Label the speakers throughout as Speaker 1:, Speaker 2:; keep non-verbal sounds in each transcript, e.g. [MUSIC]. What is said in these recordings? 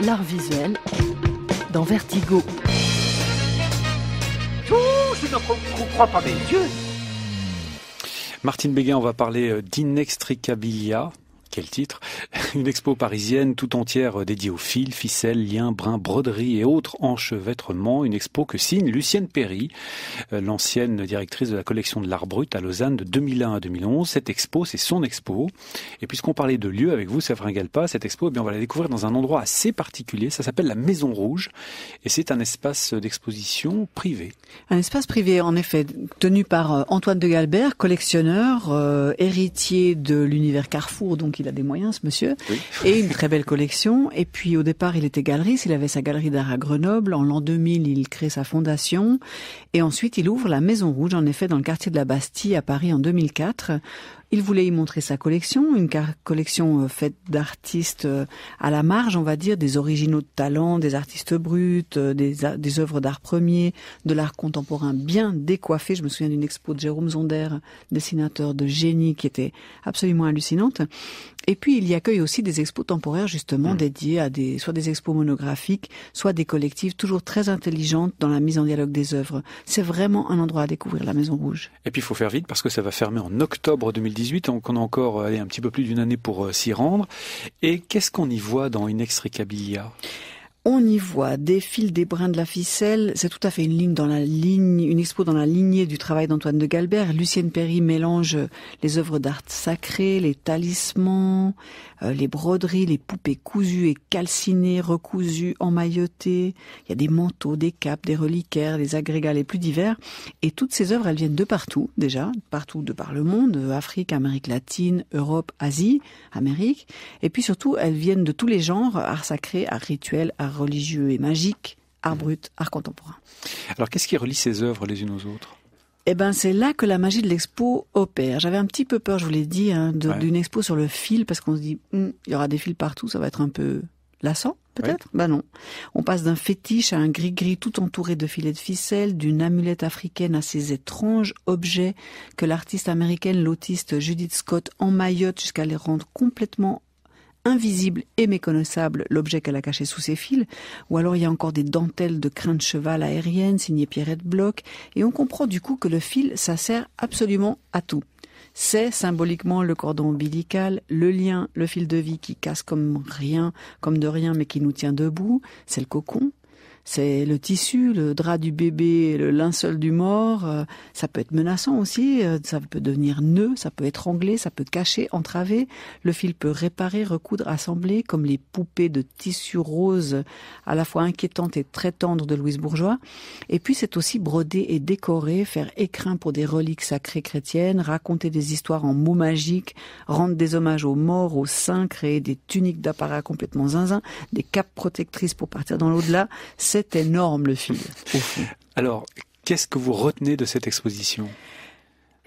Speaker 1: l'art visuel dans Vertigo. je ne crois pas mes yeux.
Speaker 2: Martine Béguin, on va parler euh, d'inextricabilia, quel titre [LAUGHS] Une expo parisienne tout entière euh, dédiée aux fils, ficelles, liens, brins, broderies et autres enchevêtrements. Une expo que signe Lucienne Perry, euh, l'ancienne directrice de la collection de l'art brut à Lausanne de 2001 à 2011. Cette expo, c'est son expo. Et puisqu'on parlait de lieux avec vous, Séverin Galpa, cette expo, eh bien, on va la découvrir dans un endroit assez particulier. Ça s'appelle la Maison Rouge et c'est un espace d'exposition
Speaker 1: privé. Un espace privé, en effet, tenu par euh, Antoine de Galbert, collectionneur, héritier de l'univers Carrefour, donc il a des moyens, ce monsieur, et une très belle collection. Et puis au départ, il était galeriste, il avait sa galerie d'art à Grenoble. En l'an 2000, il crée sa fondation. Et ensuite, il ouvre la Maison Rouge, en effet, dans le quartier de la Bastille à Paris en 2004. Il voulait y montrer sa collection, une collection euh, faite d'artistes euh, à la marge, on va dire, des originaux de talent, des artistes bruts, euh, des, œuvres d'art premier, de l'art contemporain bien décoiffé. Je me souviens d'une expo de Jérôme Zonder, dessinateur de génie, qui était absolument hallucinante. Et puis il y accueille aussi des expos temporaires justement dédiés mmh. dédiées à des soit des expos monographiques, soit des collectifs toujours très intelligentes dans la mise en dialogue des œuvres. C'est vraiment un endroit à découvrir la Maison Rouge.
Speaker 2: Et puis il faut faire vite parce que ça va fermer en octobre 2019 donc on a encore euh, allez, un petit peu plus d'une année pour euh, s'y rendre. Et qu'est-ce qu'on y voit dans une Inextricabilia
Speaker 1: on y voit des fils, des brins de la ficelle. C'est tout à fait une ligne dans la ligne, une expo dans la lignée du travail d'Antoine de Galbert. Lucienne Perry mélange euh, les œuvres d'art sacré, les talismans, euh, les broderies, les poupées cousues et calcinées, recousues, emmaillotées. Il y a des manteaux, des capes, des reliquaires, des agrégats les plus divers. Et toutes ces œuvres, elles viennent de partout, déjà, partout de par le monde, euh, Afrique, Amérique latine, Europe, Asie, Amérique. Et puis surtout, elles viennent de tous les genres, art sacré, art rituel, art religieux et magique, art mm. brut, art contemporain.
Speaker 2: Alors qu'est-ce qui relie ces œuvres les unes aux autres
Speaker 1: eh ben, c'est là que la magie de l'expo opère. J'avais un petit peu peur, je vous l'ai dit, hein, d'une expo sur le fil, parce qu'on se dit, hum, il y aura des fils partout, ça va être un peu lassant, peut-être Ben non. On passe d'un fétiche à un gris-gris tout entouré de filets de ficelle, d'une amulette africaine à ces étranges objets que l'artiste américaine, l'autiste Judith Scott, emmaillote jusqu'à les rendre complètement invisible et méconnaissable l'objet qu'elle a caché sous ses fils, ou alors il y a encore des dentelles de crin de cheval aérienne signées Pierrette Bloch, et on comprend du coup que le fil, ça sert absolument à tout. C'est symboliquement le cordon ombilical, le lien, le fil de vie qui casse comme rien, comme de rien, mais qui nous tient debout. C'est le cocon, c'est le tissu, le drap du bébé, le linceul du mort. Euh, ça peut être menaçant aussi, euh, ça peut devenir nœud, ça peut être étrangler, ça peut cacher, entraver. Le fil peut réparer, recoudre, assembler, comme les poupées de tissu rose, à la fois inquiétantes et très tendres de Louise Bourgeois. Et puis c'est aussi broder et décorer, faire écrin pour des reliques sacrées chrétiennes, raconter des histoires en mots magiques, rendre des hommages aux morts, aux saints, créer des tuniques d'apparat complètement zinzin, des capes protectrices pour partir dans l'au-delà. C'est énorme le film.
Speaker 2: Alors, qu'est-ce que vous retenez de cette exposition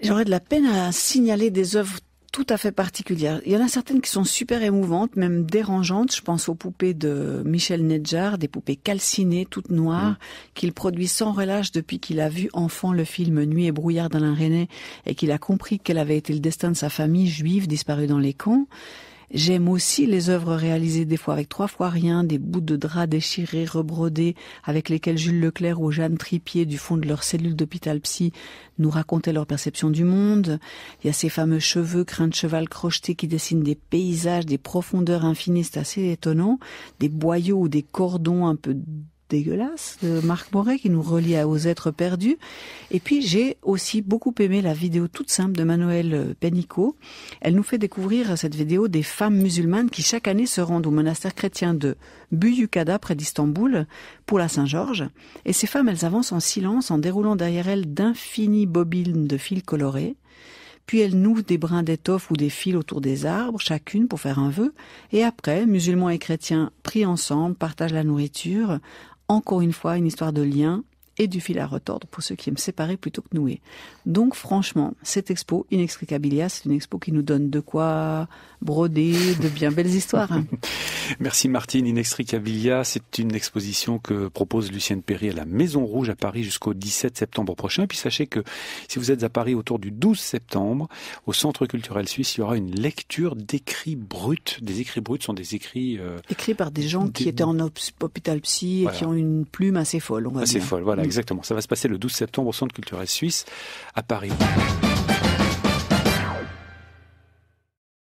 Speaker 1: J'aurais de la peine à signaler des œuvres tout à fait particulières. Il y en a certaines qui sont super émouvantes, même dérangeantes. Je pense aux poupées de Michel Nedjar, des poupées calcinées, toutes noires, mm. qu'il produit sans relâche depuis qu'il a vu enfant le film Nuit et brouillard d'Alain René et qu'il a compris qu'elle avait été le destin de sa famille juive disparue dans les camps. J'aime aussi les œuvres réalisées des fois avec trois fois rien, des bouts de drap déchirés, rebrodés, avec lesquels Jules Leclerc ou Jeanne Tripier, du fond de leur cellule d'hôpital psy, nous racontaient leur perception du monde. Il y a ces fameux cheveux crins de cheval crochetés qui dessinent des paysages, des profondeurs infinies, c'est assez étonnant, des boyaux ou des cordons un peu dégueulasse de Marc Moret qui nous relie aux êtres perdus. Et puis j'ai aussi beaucoup aimé la vidéo toute simple de Manuel Pénicaud. Elle nous fait découvrir cette vidéo des femmes musulmanes qui chaque année se rendent au monastère chrétien de Buyukada près d'Istanbul pour la Saint-Georges. Et ces femmes, elles avancent en silence en déroulant derrière elles d'infinies bobines de fils colorés. Puis elles nouent des brins d'étoffe ou des fils autour des arbres, chacune pour faire un vœu. Et après, musulmans et chrétiens prient ensemble, partagent la nourriture, encore une fois une histoire de lien et du fil à retordre pour ceux qui aiment séparer plutôt que nouer. Donc franchement, cette expo Inextricabilia, c'est une expo qui nous donne de quoi broder de bien belles histoires. Hein. [LAUGHS]
Speaker 2: Merci Martine Inextricabilia. C'est une exposition que propose Lucienne Perry à la Maison Rouge à Paris jusqu'au 17 septembre prochain. Et puis sachez que si vous êtes à Paris autour du 12 septembre, au Centre culturel suisse, il y aura une lecture d'écrits bruts. Des écrits bruts sont des écrits... Euh,
Speaker 1: écrits par des gens qui étaient en hôpital psy et qui ont une plume assez folle. assez folle, voilà, mm.
Speaker 2: exactement. Ça va se passer le 12 septembre au Centre culturel suisse à Paris.